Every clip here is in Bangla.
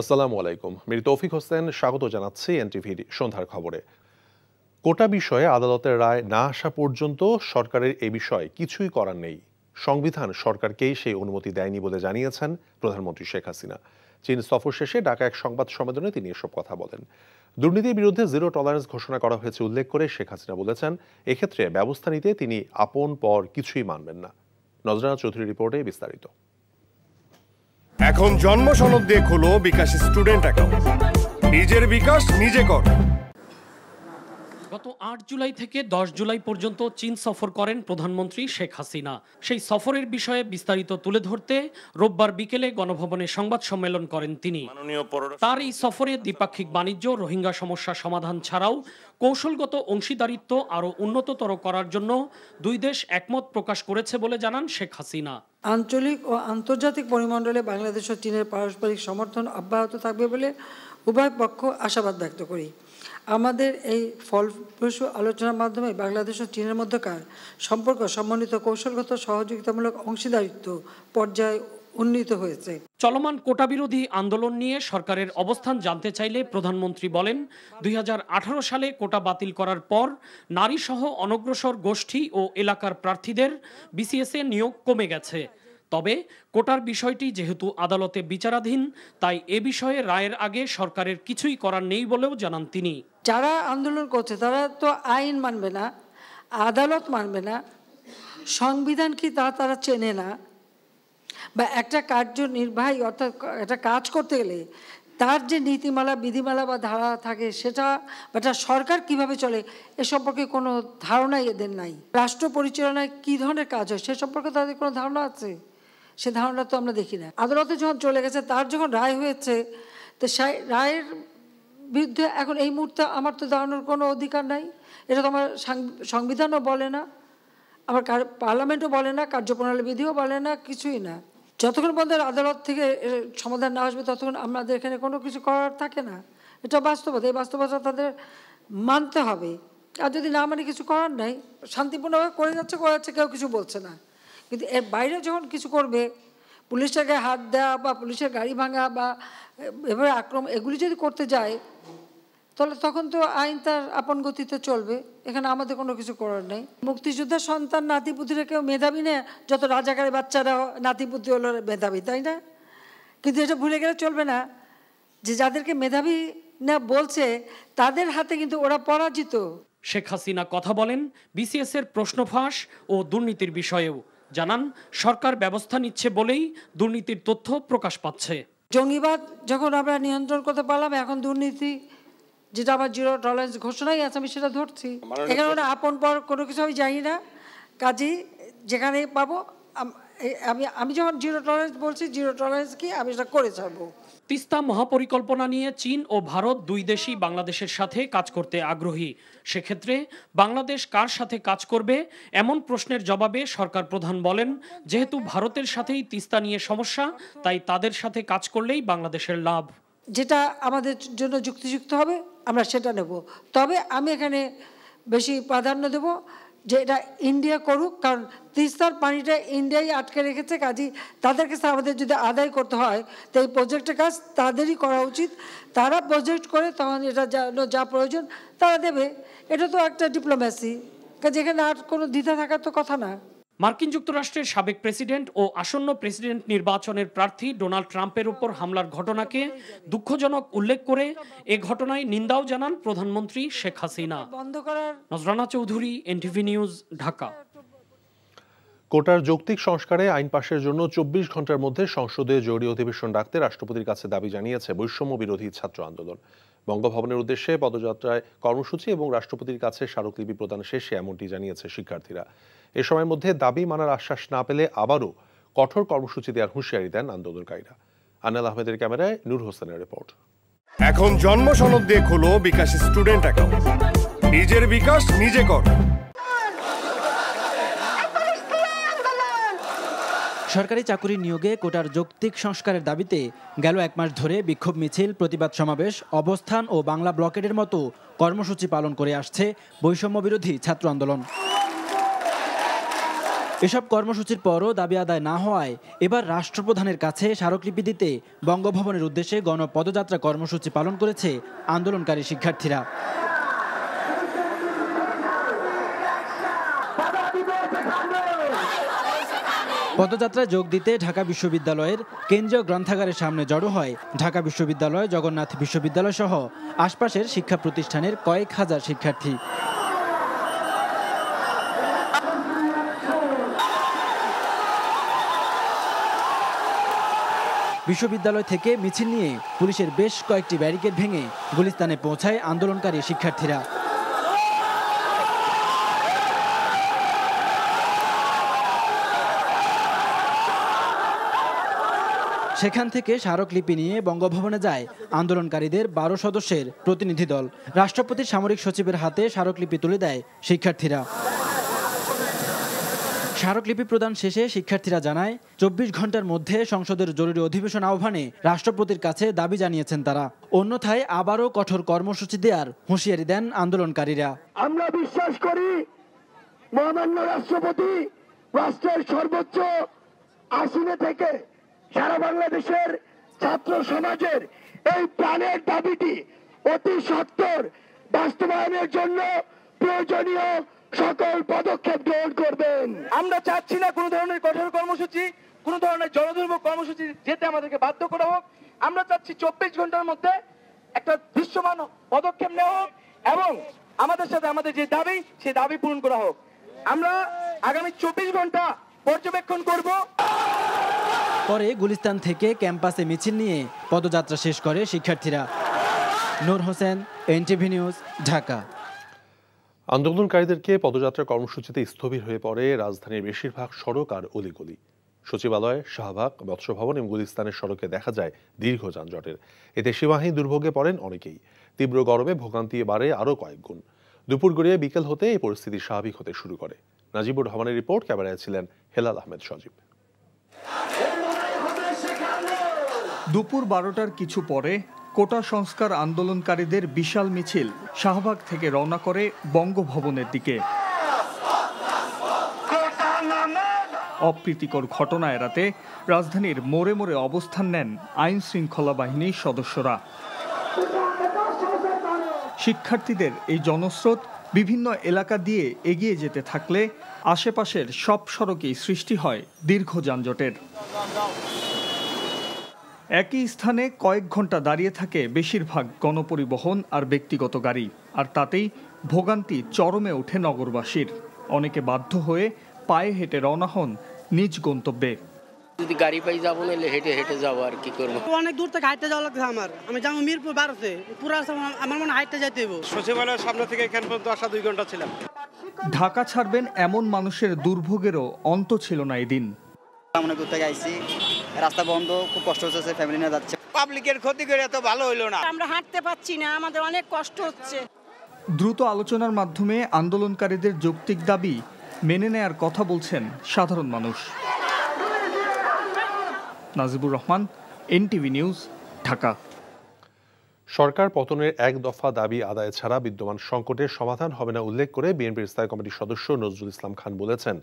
আসসালামু আলাইকুম মির তৌফিক হোসেন স্বাগত জানাচ্ছি এনটিভির সন্ধ্যার খবরে কোটা বিষয়ে আদালতের রায় না আসা পর্যন্ত সরকারের এ বিষয়ে কিছুই করার নেই সংবিধান সরকারকেই সেই অনুমতি দেয়নি বলে জানিয়েছেন প্রধানমন্ত্রী শেখ হাসিনা চীন সফর শেষে ঢাকা এক সংবাদ সম্মেলনে তিনি এসব কথা বলেন দুর্নীতির বিরুদ্ধে জিরো টলারেন্স ঘোষণা করা হয়েছে উল্লেখ করে শেখ হাসিনা বলেছেন এক্ষেত্রে ব্যবস্থা নিতে তিনি আপন পর কিছুই মানবেন না নজরানা চৌধুরী রিপোর্টে বিস্তারিত এখন জন্ম সনদ দিয়ে খোলো বিকাশ স্টুডেন্ট অ্যাকাউন্ট নিজের বিকাশ নিজে কর গত আট জুলাই থেকে দশ জুলাই পর্যন্ত চীন সফর করেন প্রধানমন্ত্রী শেখ হাসিনা সেই সফরের বিষয়ে বিস্তারিত তুলে ধরতে রোববার বিকেলে গণভবনে সংবাদ সম্মেলন করেন তিনি তার এই সফরে দ্বিপাক্ষিক বাণিজ্য রোহিঙ্গা সমস্যা সমাধান ছাড়াও কৌশলগত অংশীদারিত্ব আরও উন্নততর করার জন্য দুই দেশ একমত প্রকাশ করেছে বলে জানান শেখ হাসিনা আঞ্চলিক ও আন্তর্জাতিক পরিমণ্ডলে বাংলাদেশ ও চীনের পারস্পরিক সমর্থন অব্যাহত থাকবে বলে উভয় পক্ষ আশাবাদ ব্যক্ত করি আমাদের এই ফলপ্রসূ আলোচনার মাধ্যমে বাংলাদেশ ও চীনের মধ্যকার সম্পর্ক সমন্বিত কৌশলগত সহযোগিতামূলক অংশীদারিত্ব পর্যায়ে উন্নীত হয়েছে চলমান কোটা বিরোধী আন্দোলন নিয়ে সরকারের অবস্থান জানতে চাইলে প্রধানমন্ত্রী বলেন দুই সালে কোটা বাতিল করার পর নারীসহ অনগ্রসর গোষ্ঠী ও এলাকার প্রার্থীদের বিসিএসএ নিয়োগ কমে গেছে তবে কোটার বিষয়টি যেহেতু আদালতে বিচারাধীন তাই এ বিষয়ে রায়ের আগে সরকারের কিছুই করার নেই বলেও জানান তিনি যারা আন্দোলন করছে তারা তো আইন মানবে না আদালত মানবে না সংবিধান কি তা তারা চেনে না বা একটা কার্যনির্বাহী অর্থাৎ একটা কাজ করতে গেলে তার যে নীতিমালা বিধিমালা বা ধারা থাকে সেটা বা সরকার কিভাবে চলে এ সম্পর্কে কোনো ধারণাই এদের নাই রাষ্ট্র পরিচালনায় কী ধরনের কাজ হয় সে সম্পর্কে তাদের কোনো ধারণা আছে সে ধারণা তো আমরা দেখি না আদালতে যখন চলে গেছে তার যখন রায় হয়েছে তো রায়ের বিরুদ্ধে এখন এই মুহূর্তে আমার তো দাঁড়ানোর কোনো অধিকার নাই এটা তো আমার সংবিধানও বলে না আমার পার্লামেন্টও বলে না কার্যপ্রণালী বিধিও বলে না কিছুই না যতক্ষণ বন্ধের আদালত থেকে সমাধান না আসবে ততক্ষণ আমাদের এখানে কোনো কিছু করার থাকে না এটা বাস্তবতা এই বাস্তবতা তাদের মানতে হবে আর যদি না মানে কিছু করার নাই শান্তিপূর্ণভাবে করে যাচ্ছে করে যাচ্ছে কেউ কিছু বলছে না কিন্তু এর বাইরে যখন কিছু করবে পুলিশটাকে হাত দেওয়া বা পুলিশের গাড়ি ভাঙা বা এভাবে আক্রমণ এগুলি যদি করতে যায় তাহলে তখন তো আইন তার আপন গতিতে চলবে এখানে আমাদের কোনো কিছু করার নেই মুক্তিযোদ্ধা সন্তান নাতিপুতিরা কেউ মেধাবী না যত রাজাকারের বাচ্চারা নাতিপুতি হলো মেধাবী তাই না কিন্তু এটা ভুলে গেলে চলবে না যে যাদেরকে মেধাবী না বলছে তাদের হাতে কিন্তু ওরা পরাজিত শেখ হাসিনা কথা বলেন বিসিএস এর প্রশ্ন ফাঁস ও দুর্নীতির বিষয়েও জানান সরকার ব্যবস্থা নিচ্ছে বলেই দুর্নীতির তথ্য প্রকাশ পাচ্ছে জঙ্গিবাদ যখন আমরা নিয়ন্ত্রণ করতে পারলাম এখন দুর্নীতি যেটা আমার জিরো টলারেন্স ঘোষণাই আছে আমি সেটা ধরছি এখানে আপন পর কোনো কিছু আমি জানি না কাজেই যেখানে পাবো আমি আমি যখন জিরো টলারেন্স বলছি জিরো টলারেন্স কি আমি সেটা করে ছাড়বো তিস্তা মহাপরিকল্পনা নিয়ে চীন ও ভারত দুই দেশই বাংলাদেশের সাথে কাজ করতে আগ্রহী সেক্ষেত্রে বাংলাদেশ কার সাথে কাজ করবে এমন প্রশ্নের জবাবে সরকার প্রধান বলেন যেহেতু ভারতের সাথেই তিস্তা নিয়ে সমস্যা তাই তাদের সাথে কাজ করলেই বাংলাদেশের লাভ যেটা আমাদের জন্য যুক্তিযুক্ত হবে আমরা সেটা নেব তবে আমি এখানে বেশি প্রাধান্য দেব যে এটা ইন্ডিয়া করুক কারণ তিস্তার পানিটা ইন্ডিয়াই আটকে রেখেছে কাজী তাদের কাছে আমাদের যদি আদায় করতে হয় তো এই প্রজেক্টের কাজ তাদেরই করা উচিত তারা প্রজেক্ট করে তখন এটা যা প্রয়োজন তারা দেবে এটা তো একটা ডিপ্লোম্যাসি কাজে এখানে আর কোনো দ্বিধা থাকার তো কথা না মার্কিন যুক্তরাষ্ট্রের সাবেক প্রেসিডেন্ট ও আসন্ন প্রেসিডেন্ট নির্বাচনের প্রার্থী ডোনাল্ড ট্রাম্পের উপর হামলার ঘটনাকে দুঃখজনক উল্লেখ করে এ ঘটনায় নিন্দাও জানান প্রধানমন্ত্রী শেখ হাসিনা নজরানা চৌধুরী এনটিভি নিউজ ঢাকা কোটার যৌক্তিক সংস্কারে আইন পাশের জন্য চব্বিশ ঘন্টার মধ্যে সংসদে জরুরি অধিবেশন ডাকতে রাষ্ট্রপতির কাছে দাবি জানিয়েছে বৈষম্য বিরোধী ছাত্র আন্দোলন বঙ্গভবনের উদ্দেশ্যে পদযাত্রায় কর্মসূচি এবং রাষ্ট্রপতির কাছে স্মারকলিপি প্রদান শেষে এমনটি জানিয়েছে শিক্ষার্থীরা এ সময়ের মধ্যে দাবি মানার আশ্বাস না পেলে আবারও কঠোর কর্মসূচি দেওয়ার হুঁশিয়ারি দেন আন্দোলনকারীরা আনাল আহমেদের ক্যামেরায় নূর হোসেনের রিপোর্ট এখন জন্ম সনদ দিয়ে খোলো বিকাশ স্টুডেন্ট অ্যাকাউন্ট নিজের বিকাশ নিজে কর সরকারি চাকুরি নিয়োগে কোটার যৌক্তিক সংস্কারের দাবিতে গেল এক মাস ধরে বিক্ষোভ মিছিল প্রতিবাদ সমাবেশ অবস্থান ও বাংলা ব্লকেডের মতো কর্মসূচি পালন করে আসছে বৈষম্য বিরোধী ছাত্র আন্দোলন এসব কর্মসূচির পরও দাবি আদায় না হওয়ায় এবার রাষ্ট্রপ্রধানের কাছে স্মারকলিপি দিতে বঙ্গভবনের উদ্দেশ্যে গণপদযাত্রা কর্মসূচি পালন করেছে আন্দোলনকারী শিক্ষার্থীরা পদযাত্রায় যোগ দিতে ঢাকা বিশ্ববিদ্যালয়ের কেন্দ্রীয় গ্রন্থাগারের সামনে জড়ো হয় ঢাকা বিশ্ববিদ্যালয় জগন্নাথ বিশ্ববিদ্যালয় সহ আশপাশের শিক্ষা প্রতিষ্ঠানের কয়েক হাজার শিক্ষার্থী বিশ্ববিদ্যালয় থেকে মিছিল নিয়ে পুলিশের বেশ কয়েকটি ব্যারিকেড ভেঙে গুলিস্তানে পৌঁছায় আন্দোলনকারী শিক্ষার্থীরা সেখান থেকে স্মারকলিপি নিয়ে বঙ্গভবনে যায় আন্দোলনকারীদের বারো সদস্যের প্রতিনিধি দল রাষ্ট্রপতির সামরিক সচিবের হাতে স্মারকলিপি তুলে দেয় শিক্ষার্থীরা স্মারকলিপি প্রদান শেষে শিক্ষার্থীরা জানায় চব্বিশ ঘন্টার মধ্যে সংসদের জরুরি অধিবেশন আহ্বানে রাষ্ট্রপতির কাছে দাবি জানিয়েছেন তারা অন্যথায় আবারও কঠোর কর্মসূচি দেওয়ার হুঁশিয়ারি দেন আন্দোলনকারীরা আমরা বিশ্বাস করি মহামান্য রাষ্ট্রপতি রাষ্ট্রের সর্বোচ্চ আসনে থেকে সারা বাংলাদেশের ছাত্র সমাজের এই প্রাণের দাবিটি অতি সত্তর বাস্তবায়নের জন্য প্রয়োজনীয় সকল পদক্ষেপ গ্রহণ করবেন আমরা চাচ্ছি না কোনো ধরনের কঠোর কর্মসূচি কোনো ধরনের জনদুর্ভোগ কর্মসূচি যেতে আমাদেরকে বাধ্য করা হোক আমরা চাচ্ছি চব্বিশ ঘন্টার মধ্যে একটা দৃশ্যমান পদক্ষেপ নেওয়া হোক এবং আমাদের সাথে আমাদের যে দাবি সেই দাবি পূরণ করা হোক আমরা আগামী চব্বিশ ঘন্টা পর্যবেক্ষণ করব পরে গুলিস্তান থেকে ক্যাম্পাসে মিছিল নিয়ে পদযাত্রা শেষ করে শিক্ষার্থীরা নূর হোসেন এনটিভি নিউজ ঢাকা আন্দোলনকারীদেরকে পদযাত্রা কর্মসূচিতে স্থবির হয়ে পড়ে রাজধানীর বেশিরভাগ সড়ক আর অলিগলি সচিবালয় শাহবাগ মৎস্যভবন এবং গুলিস্তানের সড়কে দেখা যায় দীর্ঘ যানজটের এতে সীমাহীন দুর্ভোগে পড়েন অনেকেই তীব্র গরমে ভোগান্তি বাড়ে আরও কয়েক গুণ দুপুর গড়িয়ে বিকেল হতে এই পরিস্থিতি স্বাভাবিক হতে শুরু করে নাজিবুর রহমানের রিপোর্ট ক্যামেরায় ছিলেন হেলাল আহমেদ সজীব দুপুর বারোটার কিছু পরে কোটা সংস্কার আন্দোলনকারীদের বিশাল মিছিল শাহবাগ থেকে রওনা করে বঙ্গভবনের দিকে অপ্রীতিকর ঘটনা এড়াতে রাজধানীর মোড়ে মোড়ে অবস্থান নেন আইন শৃঙ্খলা বাহিনীর সদস্যরা শিক্ষার্থীদের এই জনস্রোত বিভিন্ন এলাকা দিয়ে এগিয়ে যেতে থাকলে আশেপাশের সব সড়কেই সৃষ্টি হয় দীর্ঘ যানজটের একই স্থানে কয়েক ঘন্টা দাঁড়িয়ে থাকে বেশিরভাগ গণপরিবহন আর ব্যক্তিগত গাড়ি আর তাতেই ভোগান্তি চরমে ওঠে নগরবাসীর অনেকে বাধ্য হয়ে পায়ে হেঁটে রওনা হন নিজ গন্তব্যে যদি গাড়ি পাই যাবো না হেঁটে হেঁটে যাবো আর কি করবো অনেক দূর থেকে হাইটে যাওয়া লাগছে আমার আমি যাবো মিরপুর বারোতে পুরো আমার মনে হাইটে যাইতে সচিবালয়ের সামনে থেকে এখান পর্যন্ত আসা দুই ঘন্টা ছিলাম ঢাকা ছাড়বেন এমন মানুষের দুর্ভোগেরও অন্ত ছিল না এদিন আমরা কোথায় আইছি রাস্তা বন্ধ খুব কষ্ট হচ্ছে ফ্যামিলি নিয়ে যাচ্ছে পাবলিকের ক্ষতি করে তো ভালো হইলো না আমরা হাঁটতে পাচ্ছি না আমাদের অনেক কষ্ট হচ্ছে দ্রুত আলোচনার মাধ্যমে আন্দোলনকারীদের যৌক্তিক দাবি মেনে নেয়ার কথা বলছেন সাধারণ মানুষ নাজিবুর রহমান এনটিভি নিউজ ঢাকা সরকার পতনের এক দফা দাবি আদায় ছাড়া বিদ্যমান সংকটের সমাধান হবে না উল্লেখ করে বিএনপির স্থায়ী কমিটির সদস্য নজরুল ইসলাম খান বলেছেন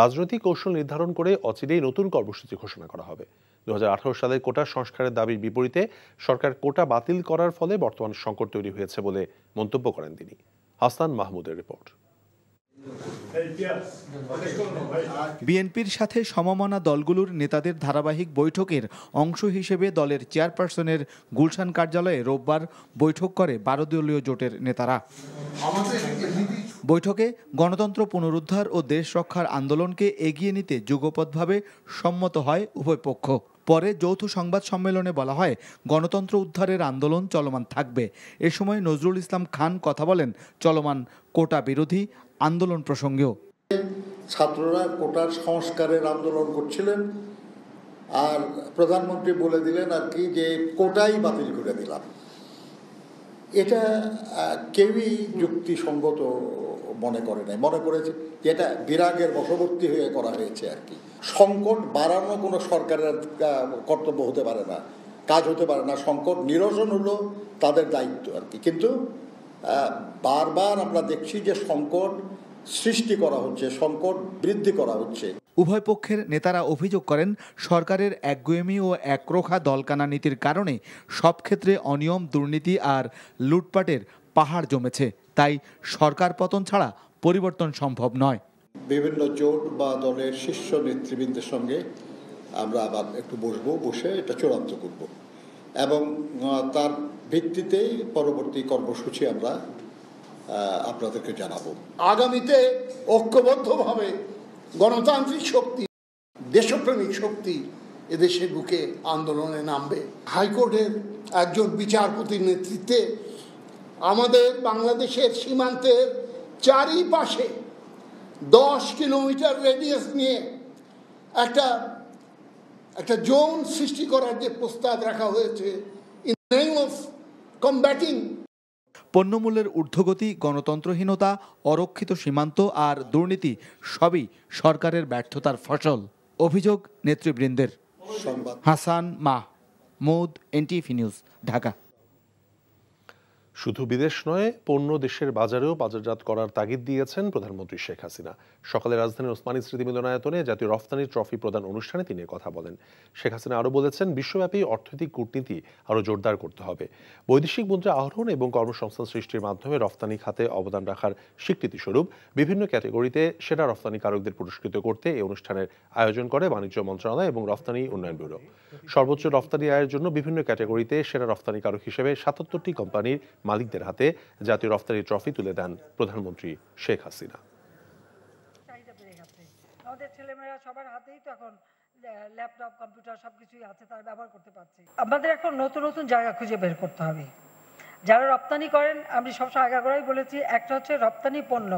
রাজনৈতিক কৌশল নির্ধারণ করে অচিরেই নতুন কর্মসূচি ঘোষণা করা হবে দু সালের কোটা সংস্কারের দাবির বিপরীতে সরকার কোটা বাতিল করার ফলে বর্তমান সংকট তৈরি হয়েছে বলে মন্তব্য করেন তিনি হাসান মাহমুদের রিপোর্ট বিএনপির সাথে সমমনা দলগুলোর নেতাদের ধারাবাহিক বৈঠকের অংশ হিসেবে দলের চেয়ারপারসনের গুলশান কার্যালয়ে রোববার বৈঠক করে বারো দলীয় জোটের নেতারা বৈঠকে গণতন্ত্র পুনরুদ্ধার ও দেশ রক্ষার আন্দোলনকে এগিয়ে নিতে যুগপৎভাবে সম্মত হয় উভয় পক্ষ পরে যৌথ সংবাদ সম্মেলনে বলা হয় গণতন্ত্র উদ্ধারের আন্দোলন চলমান থাকবে এ সময় নজরুল ইসলাম খান কথা বলেন চলমান কোটা বিরোধী আন্দোলন প্রসঙ্গেও ছাত্ররা কোটার সংস্কারের আন্দোলন করছিলেন আর প্রধানমন্ত্রী বলে দিলেন আর কি যে কোটাই বাতিল করে দিলাম এটা কেউই যুক্তিসঙ্গত মনে করে নাই মনে করেছে যে এটা বিরাগের বশবর্তী হয়ে করা হয়েছে আর কি সংকট বাড়ানো কোনো সরকারের কর্তব্য হতে পারে না কাজ হতে পারে না সংকট নিরসন হলো তাদের দায়িত্ব আর কি কিন্তু বারবার আমরা দেখছি যে সংকট সৃষ্টি করা হচ্ছে সংকট বৃদ্ধি করা হচ্ছে উভয় পক্ষের নেতারা অভিযোগ করেন সরকারের একগুয়েমি ও একরোখা দলকানা নীতির কারণে সব ক্ষেত্রে অনিয়ম দুর্নীতি আর লুটপাটের পাহাড় জমেছে তাই সরকার পতন ছাড়া পরিবর্তন সম্ভব নয় বিভিন্ন জোট বা দলের শীর্ষ নেতৃবৃন্দের সঙ্গে আমরা আবার একটু বসবো বসে এটা চূড়ান্ত করব এবং তার ভিত্তিতেই পরবর্তী কর্মসূচি আমরা আপনাদেরকে জানাবো আগামীতে ঐক্যবদ্ধভাবে গণতান্ত্রিক শক্তি দেশপ্রেমিক শক্তি এদেশের বুকে আন্দোলনে নামবে হাইকোর্টের একজন বিচারপতির নেতৃত্বে আমাদের বাংলাদেশের সীমান্তের চারিপাশে দশ কিলোমিটার রেডিয়াস নিয়ে একটা একটা জোন সৃষ্টি করার যে প্রস্তাব রাখা হয়েছে ইন নেম অফ কম্ব্যাটিং পণ্যমূল্যের ঊর্ধ্বগতি গণতন্ত্রহীনতা অরক্ষিত সীমান্ত আর দুর্নীতি সবই সরকারের ব্যর্থতার ফসল অভিযোগ নেতৃবৃন্দের হাসান মৌদ এনটিভি নিউজ ঢাকা শুধু বিদেশ নয় পণ্য দেশের বাজারেও বাজারজাত করার তাগিদ দিয়েছেন প্রধানমন্ত্রী শেখ হাসিনা সকালে রাজধানীর ওসমানী স্মৃতি মিলনায়তনে জাতীয় রফতানি ট্রফি প্রদান অনুষ্ঠানে তিনি কথা বলেন শেখ হাসিনা আরও বলেছেন বিশ্বব্যাপী অর্থনৈতিক কূটনীতি আরও জোরদার করতে হবে বৈদেশিক মুদ্রা আহরণ এবং কর্মসংস্থান সৃষ্টির মাধ্যমে রফতানি খাতে অবদান রাখার স্বীকৃতিস্বরূপ বিভিন্ন ক্যাটাগরিতে সেরা রফতানিকারকদের পুরস্কৃত করতে এই অনুষ্ঠানের আয়োজন করে বাণিজ্য মন্ত্রণালয় এবং রফতানি উন্নয়ন ব্যুরো সর্বোচ্চ রফতানি আয়ের জন্য বিভিন্ন ক্যাটাগরিতে সেরা রফতানিকারক হিসেবে সাতাত্তরটি কোম্পানির মালিকদের হাতে জাতীয় রফতারি ট্রফি তুলে দেন প্রধানমন্ত্রী শেখ হাসিনা আমাদের ছেলেমেয়েরা সবার হাতেই তো এখন ল্যাপটপ কম্পিউটার সব কিছুই আছে তারা ব্যবহার করতে পারছে আমাদের এখন নতুন নতুন জায়গা খুঁজে বের করতে হবে যারা রপ্তানি করেন আমি সবসময় আগে করেই বলেছি একটা হচ্ছে রপ্তানি পণ্য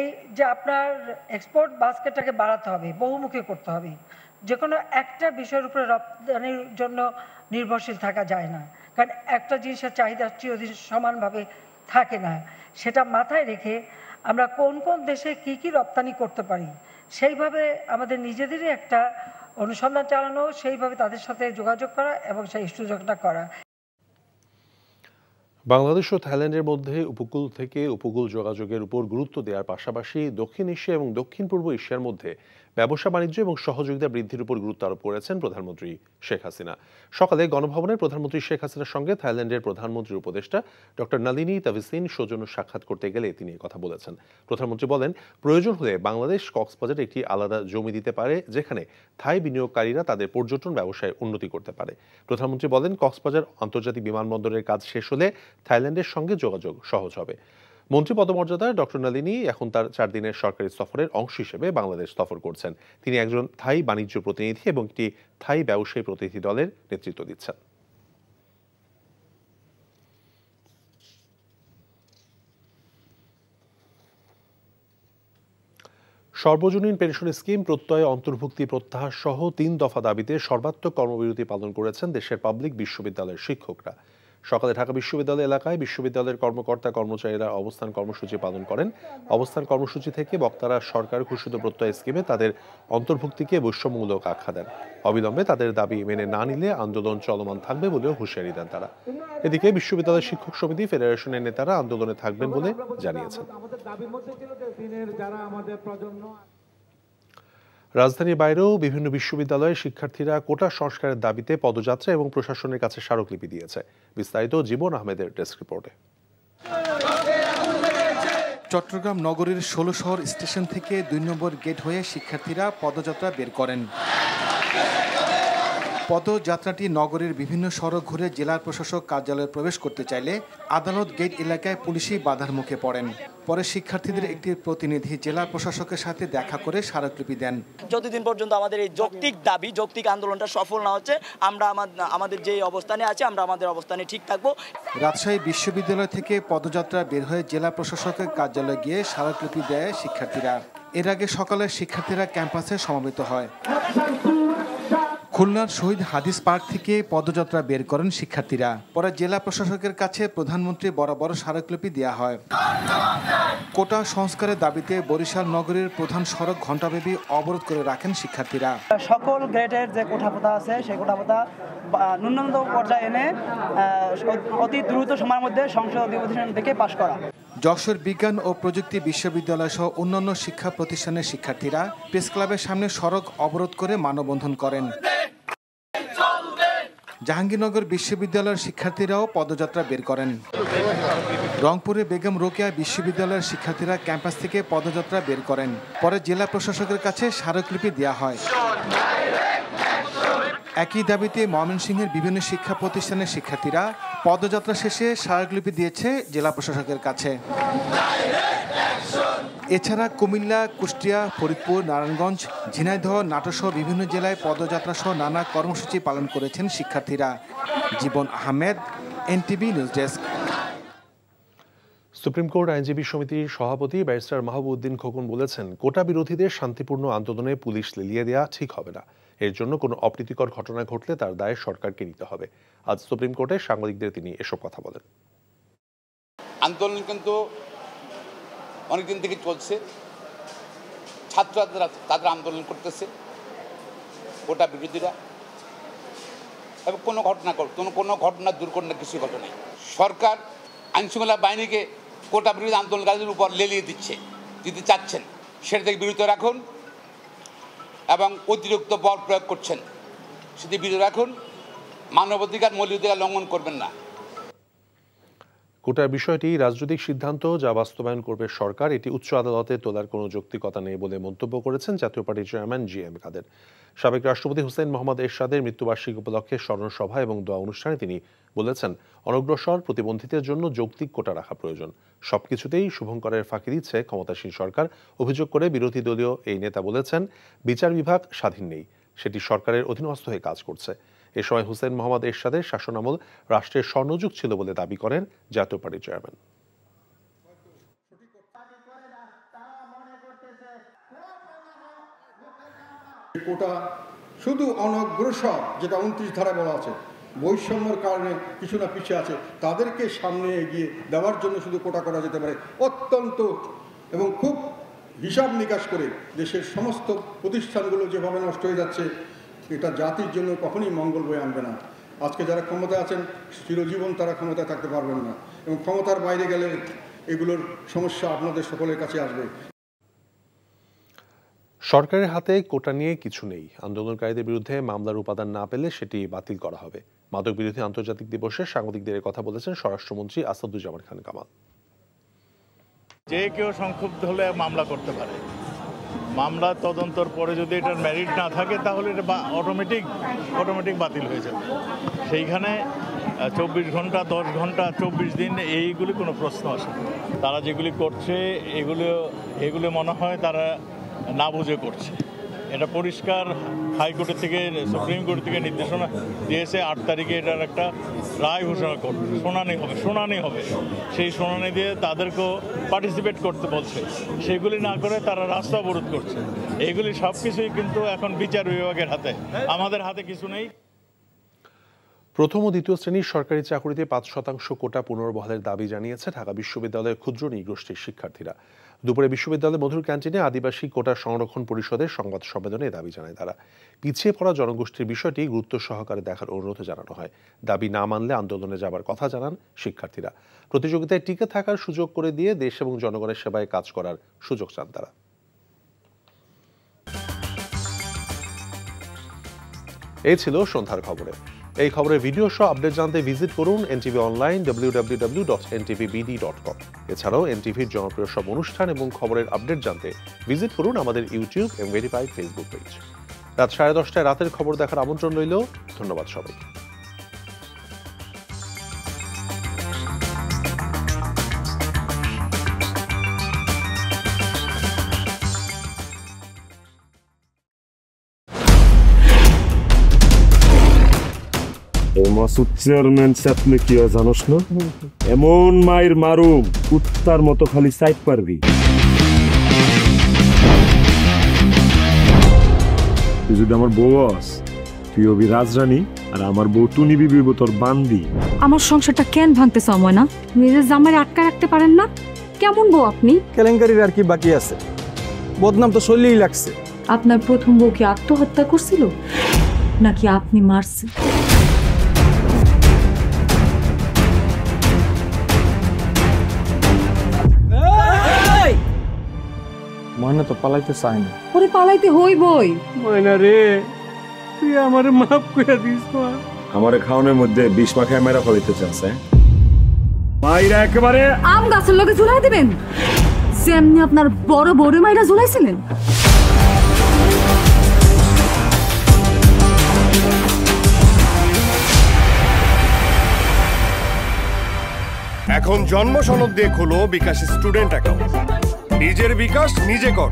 এই যে আপনার এক্সপোর্ট বাস্কেটটাকে বাড়াতে হবে বহুমুখী করতে হবে যে কোনো একটা বিষয়ের উপরে রপ্তানির জন্য নির্ভরশীল থাকা যায় না কারণ একটা জিনিসের চাহিদা চিরদিন সমানভাবে থাকে না সেটা মাথায় রেখে আমরা কোন কোন দেশে কি কি রপ্তানি করতে পারি সেইভাবে আমাদের নিজেদেরই একটা অনুসন্ধান চালানো সেইভাবে তাদের সাথে যোগাযোগ করা এবং সেই সুযোগটা করা বাংলাদেশ ও থাইল্যান্ডের মধ্যে উপকূল থেকে উপকূল যোগাযোগের উপর গুরুত্ব দেওয়ার পাশাপাশি দক্ষিণ এশিয়া এবং দক্ষিণ পূর্ব এশিয়ার মধ্যে ব্যবসা বাণিজ্য এবং সহযোগিতা বৃদ্ধির উপর গুরুত্ব আরোপ করেছেন প্রধানমন্ত্রী শেখ হাসিনা সকালে গণভবনে প্রধানমন্ত্রী শেখ হাসিনার সঙ্গে থাইল্যান্ডের প্রধানমন্ত্রীর উপদেষ্টা ডক্টর নালিনী তাভিসিন সৌজন্য সাক্ষাৎ করতে গেলে তিনি কথা বলেছেন প্রধানমন্ত্রী বলেন প্রয়োজন হলে বাংলাদেশ কক্সবাজার একটি আলাদা জমি দিতে পারে যেখানে থাই বিনিয়োগকারীরা তাদের পর্যটন ব্যবসায় উন্নতি করতে পারে প্রধানমন্ত্রী বলেন কক্সবাজার আন্তর্জাতিক বিমানবন্দরের কাজ শেষ হলে থাইল্যান্ডের সঙ্গে যোগাযোগ সহজ হবে মন্ত্রী পদমর্যাদায় ডক্টর নালিনী এখন তার চার দিনের সরকারি সফরের অংশ হিসেবে বাংলাদেশ সফর করছেন তিনি একজন থাই বাণিজ্য প্রতিনিধি এবং একটি থাই ব্যবসায়ী প্রতিনিধি দলের নেতৃত্ব দিচ্ছেন সর্বজনীন পেনশন স্কিম প্রত্যয় অন্তর্ভুক্তি প্রত্যাহার সহ তিন দফা দাবিতে সর্বাত্মক কর্মবিরতি পালন করেছেন দেশের পাবলিক বিশ্ববিদ্যালয়ের শিক্ষকরা সকালে ঢাকা বিশ্ববিদ্যালয় এলাকায় বিশ্ববিদ্যালয়ের কর্মকর্তা কর্মচারীরা অবস্থান কর্মসূচি পালন করেন অবস্থান কর্মসূচি থেকে বক্তারা সরকার ঘোষিত প্রত্যয় স্কিমে তাদের অন্তর্ভুক্তিকে বৈষম্যমূলক আখ্যা দেন অবিলম্বে তাদের দাবি মেনে না নিলে আন্দোলন চলমান থাকবে বলেও হুঁশিয়ারি দেন তারা এদিকে বিশ্ববিদ্যালয় শিক্ষক সমিতি ফেডারেশনের নেতারা আন্দোলনে থাকবেন বলে জানিয়েছেন রাজধানীর বাইরেও বিভিন্ন বিশ্ববিদ্যালয়ে শিক্ষার্থীরা কোটা সংস্কারের দাবিতে পদযাত্রা এবং প্রশাসনের কাছে স্মারকলিপি দিয়েছে বিস্তারিত জীবন আহমেদের ডেস্ক রিপোর্টে চট্টগ্রাম নগরীর ষোলো শহর স্টেশন থেকে দুই নম্বর গেট হয়ে শিক্ষার্থীরা পদযাত্রা বের করেন পদযাত্রাটি নগরের বিভিন্ন সড়ক ঘুরে জেলার প্রশাসক কার্যালয়ে প্রবেশ করতে চাইলে আদালত গেট এলাকায় পুলিশি বাধার মুখে পড়েন পরে শিক্ষার্থীদের একটি প্রতিনিধি জেলা প্রশাসকের সাথে দেখা করে স্মারকলিপি দেন যতদিন পর্যন্ত আমাদের এই যৌক্তিক দাবি যৌক্তিক আন্দোলনটা সফল না হচ্ছে আমরা আমাদের যে অবস্থানে আছে আমরা আমাদের অবস্থানে ঠিক থাকবো রাজশাহী বিশ্ববিদ্যালয় থেকে পদযাত্রা বের হয়ে জেলা প্রশাসকের কার্যালয়ে গিয়ে স্মারকলিপি দেয় শিক্ষার্থীরা এর আগে সকালে শিক্ষার্থীরা ক্যাম্পাসে সমবেত হয় খুলনার শহীদ হাদিস পার্ক থেকে পদযাত্রা বের করেন শিক্ষার্থীরা পরে জেলা প্রশাসকের কাছে প্রধানমন্ত্রী বরাবর স্মারকলিপি দেওয়া হয় কোটা সংস্কারের দাবিতে বরিশাল নগরীর প্রধান সড়ক ঘণ্টাব্যাপী অবরোধ করে রাখেন শিক্ষার্থীরা সকল গ্রেডের যে কোঠা আছে সেই কোঠা ন্যূনতম পর্যায়ে এনে অতি দ্রুত সময়ের মধ্যে সংসদ অধিবেশন থেকে পাশ করা যশোর বিজ্ঞান ও প্রযুক্তি বিশ্ববিদ্যালয় সহ অন্যান্য শিক্ষা প্রতিষ্ঠানের শিক্ষার্থীরা প্রেস ক্লাবের সামনে সড়ক অবরোধ করে মানবন্ধন করেন জাহাঙ্গীরনগর বিশ্ববিদ্যালয়ের শিক্ষার্থীরাও পদযাত্রা বের করেন রংপুরে বেগম রোকেয়া বিশ্ববিদ্যালয়ের শিক্ষার্থীরা ক্যাম্পাস থেকে পদযাত্রা বের করেন পরে জেলা প্রশাসকের কাছে স্মারকলিপি দেওয়া হয় একই দাবিতে ময়মনসিংহের বিভিন্ন শিক্ষা প্রতিষ্ঠানের শিক্ষার্থীরা পদযাত্রা শেষে স্মারকলিপি দিয়েছে জেলা প্রশাসকের কাছে এছাড়া কুমিল্লা কুষ্টিয়া ফরিদপুর নারায়ণগঞ্জ ঝিনাইদহ নাটোসহ বিভিন্ন জেলায় পদযাত্রা সহ নানা কর্মসূচি পালন করেছেন শিক্ষার্থীরা Jibon Ahmed NTV news desk supreme court আইনজীবী সমিতির সভাপতি ব্যারিস্টার মাহবুদ্দিন খোকন বলেছেন কোটা বিরোধীদের শান্তিপূর্ণ আন্দোলনে পুলিশ লিলিয়ে দেওয়া ঠিক হবে না এর জন্য কোনো অপ্রীতিকর ঘটনা ঘটলে তার দায় সরকারকে নিতে হবে আজ সুপ্রিম কোর্টে সাংবাদিকদের তিনি এসব কথা বলেন আন্দোলন কিন্তু অনেকদিন থেকে চলছে ছাত্ররা তাদের আন্দোলন করতেছে ওটা বিরোধীরা এবং কোনো ঘটনা কোনো কোনো ঘটনা দুর্ঘটনা কিছু ঘটনা সরকার আইনশৃঙ্খলা বাহিনীকে কোটা বিরোধী আন্দোলনকারীদের উপর লেলিয়ে দিচ্ছে দিতে চাচ্ছেন সেটা থেকে বিরত রাখুন এবং অতিরিক্ত বল প্রয়োগ করছেন সেটি বিরত রাখুন মানবাধিকার মৌলিক অধিকার লঙ্ঘন করবেন না কোটার বিষয়টি রাজনৈতিক সিদ্ধান্ত যা বাস্তবায়ন করবে সরকার এটি উচ্চ আদালতে তোলার কোনো যৌক্তিকতা নেই বলে মন্তব্য করেছেন জাতীয় পার্টির চেয়ারম্যান জি এম কাদের সাবেক রাষ্ট্রপতি হুসেন মোহাম্মদ এরশাদের মৃত্যুবার্ষিকী উপলক্ষে স্মরণ সভা এবং দোয়া অনুষ্ঠানে তিনি বলেছেন অনগ্রসর প্রতিবন্ধীদের জন্য যৌক্তিক কোটা রাখা প্রয়োজন সবকিছুতেই শুভঙ্করের ফাঁকি দিচ্ছে ক্ষমতাসীন সরকার অভিযোগ করে বিরোধী দলীয় এই নেতা বলেছেন বিচার বিভাগ স্বাধীন নেই সেটি সরকারের অধীনস্থ হয়ে কাজ করছে এ সময় হুসেন মোহাম্মদ এরশাদের শাসনামল রাষ্ট্রের স্বর্ণযুগ ছিল বলে দাবি করেন জাতীয় পার্টির চেয়ারম্যান কোটা শুধু অনগ্রসর যেটা উনত্রিশ ধারা বলা আছে বৈষম্যর কারণে কিছু না পিছিয়ে আছে তাদেরকে সামনে এগিয়ে দেওয়ার জন্য শুধু কোটা করা যেতে পারে অত্যন্ত এবং খুব হিসাব নিকাশ করে দেশের সমস্ত প্রতিষ্ঠানগুলো যেভাবে নষ্ট হয়ে যাচ্ছে এটা জাতির জন্য কখনই মঙ্গল বয়ে আনবে না আজকে যারা ক্ষমতায় আছেন চিরজীবন তারা ক্ষমতায় থাকতে পারবেন না এবং ক্ষমতার বাইরে গেলে এগুলোর সমস্যা আপনাদের সকলের কাছে আসবে সরকারের হাতে কোটা নিয়ে কিছু নেই আন্দোলনকারীদের বিরুদ্ধে মামলার উপাদান না পেলে সেটি বাতিল করা হবে মাদক বিরোধী আন্তর্জাতিক দিবসে সাংবাদিকদের কথা বলেছেন স্বরাষ্ট্রমন্ত্রী আসাদুজ্জামান খান কামাল যে কেউ সংক্ষুব্ধ হলে মামলা করতে পারে মামলা তদন্তর পরে যদি এটার ম্যারিট না থাকে তাহলে এটা অটোমেটিক অটোমেটিক বাতিল হয়ে যাবে সেইখানে চব্বিশ ঘন্টা দশ ঘন্টা চব্বিশ দিন এইগুলি কোনো প্রশ্ন আসে তারা যেগুলি করছে এগুলো এগুলো মনে হয় তারা না বুঝে করছে এটা পরিষ্কার হাইকোর্টের থেকে সুপ্রিম কোর্ট থেকে নির্দেশনা দিয়েছে আট তারিখে এটার একটা রায় ঘোষণা করবে শোনানি হবে শোনানি হবে সেই শুনানি দিয়ে তাদেরকেও পার্টিসিপেট করতে বলছে সেগুলি না করে তারা রাস্তা অবরোধ করছে এইগুলি সব কিছুই কিন্তু এখন বিচার বিভাগের হাতে আমাদের হাতে কিছু নেই প্রথম ও দ্বিতীয় শ্রেণীর সরকারি চাকরিতে পাঁচ শতাংশ কোটা পুনর্বহালের দাবি জানিয়েছে ঢাকা বিশ্ববিদ্যালয়ের ক্ষুদ্র নিগোষ্ঠীর শিক্ষার্থীরা দুপুরে বিশ্ববিদ্যালয়ের মধুর ক্যান্টিনে আদিবাসী কোটা সংরক্ষণ পরিষদের সংবাদ সম্মেলনে দাবি জানায় তারা পিছিয়ে পড়া জনগোষ্ঠীর বিষয়টি গুরুত্ব সহকারে দেখার অনুরোধ জানানো হয় দাবি না মানলে আন্দোলনে যাবার কথা জানান শিক্ষার্থীরা প্রতিযোগিতায় টিকে থাকার সুযোগ করে দিয়ে দেশ এবং জনগণের সেবায় কাজ করার সুযোগ চান তারা এই ছিল সন্ধ্যার খবরে এই খবরের ভিডিও সহ আপডেট জানতে ভিজিট করুন এনটিভি অনলাইন ডাব্লিউডাব্লিউডাব্লিউ ডট এনটিভিবিডি ডট কম এছাড়াও এনটিভির জনপ্রিয় সব অনুষ্ঠান এবং খবরের আপডেট জানতে ভিজিট করুন আমাদের ইউটিউব এবং ভেরিফাইড ফেসবুক পেজ রাত সাড়ে দশটায় রাতের খবর দেখার আমন্ত্রণ রইল ধন্যবাদ সবাইকে চেয়ারম্যান চেতনে কি জানোস না এমন মায়ের মারুম কুত্তার মতো খালি সাইট পারবি তুই যদি আমার বউ আস তুই হবি রাজরানী আর আমার বউ টুনি বিবি তোর বান্দি আমার সংসারটা কেন ভাঙতে সময় না নিজের জামাই আটকা রাখতে পারেন না কেমন বউ আপনি কেলেঙ্কারির আর কি বাকি আছে বদনাম তো সল্লিই লাগছে আপনার প্রথম বউ কি আত্মহত্যা করছিল নাকি আপনি মারছেন ময়না তো পালাইতে চায় না ওরে পালাইতে হইবই ময়না রে তুই আমারে মাফ করে দিস মা আমারে খাওনের মধ্যে বিষ মাখায় মেরা ফলাইতে চাস হ্যাঁ? মাইরা একেবারে আম গাছের লগে ঝুলাই দিবেন যেমনি আপনার বড় বড় মাইরা ঝুলাইছিলেন এখন জন্ম সনদ দিয়ে খোলো বিকাশ স্টুডেন্ট অ্যাকাউন্ট নিজের বিকাশ নিজে কর